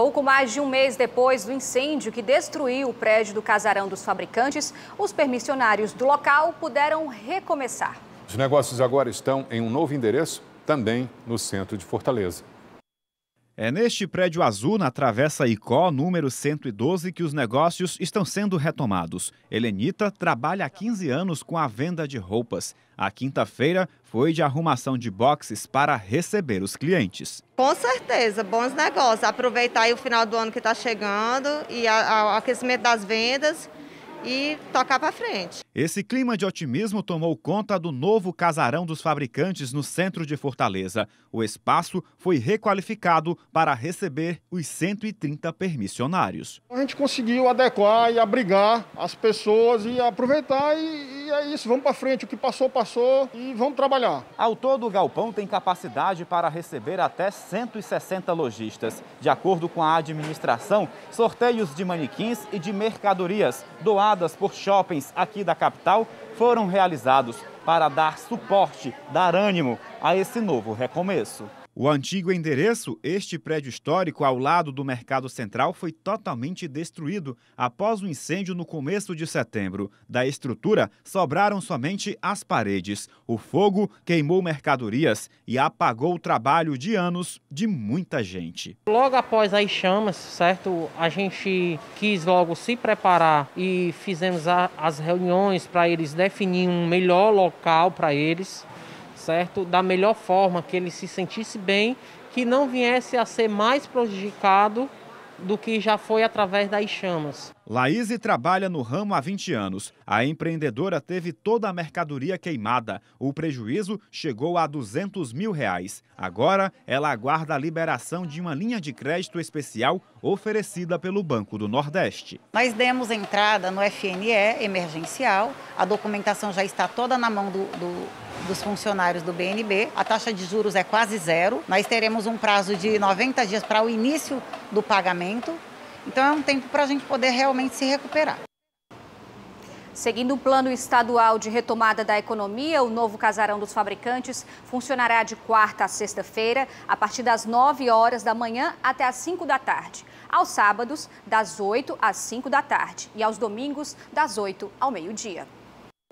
Pouco mais de um mês depois do incêndio que destruiu o prédio do casarão dos fabricantes, os permissionários do local puderam recomeçar. Os negócios agora estão em um novo endereço, também no centro de Fortaleza. É neste prédio azul, na Travessa Icó, número 112, que os negócios estão sendo retomados. Helenita trabalha há 15 anos com a venda de roupas. A quinta-feira foi de arrumação de boxes para receber os clientes. Com certeza, bons negócios. Aproveitar o final do ano que está chegando e o aquecimento das vendas e tocar para frente. Esse clima de otimismo tomou conta do novo casarão dos fabricantes no centro de Fortaleza. O espaço foi requalificado para receber os 130 permissionários. A gente conseguiu adequar e abrigar as pessoas e aproveitar e é isso, vamos para frente. O que passou, passou e vamos trabalhar. Ao todo, o galpão tem capacidade para receber até 160 lojistas. De acordo com a administração, sorteios de manequins e de mercadorias doadas por shoppings aqui da capital foram realizados para dar suporte, dar ânimo a esse novo recomeço. O antigo endereço, este prédio histórico ao lado do Mercado Central, foi totalmente destruído após o um incêndio no começo de setembro. Da estrutura, sobraram somente as paredes. O fogo queimou mercadorias e apagou o trabalho de anos de muita gente. Logo após as chamas, certo? A gente quis logo se preparar e fizemos a, as reuniões para eles definir um melhor local para eles certo? Da melhor forma, que ele se sentisse bem, que não viesse a ser mais prejudicado do que já foi através das chamas. Laíse trabalha no ramo há 20 anos. A empreendedora teve toda a mercadoria queimada. O prejuízo chegou a 200 mil reais. Agora, ela aguarda a liberação de uma linha de crédito especial oferecida pelo Banco do Nordeste. Nós demos entrada no FNE emergencial. A documentação já está toda na mão do, do dos funcionários do BNB. A taxa de juros é quase zero. Nós teremos um prazo de 90 dias para o início do pagamento. Então é um tempo para a gente poder realmente se recuperar. Seguindo o plano estadual de retomada da economia, o novo casarão dos fabricantes funcionará de quarta a sexta-feira, a partir das 9 horas da manhã até as 5 da tarde. Aos sábados, das 8 às 5 da tarde. E aos domingos, das 8 ao meio-dia.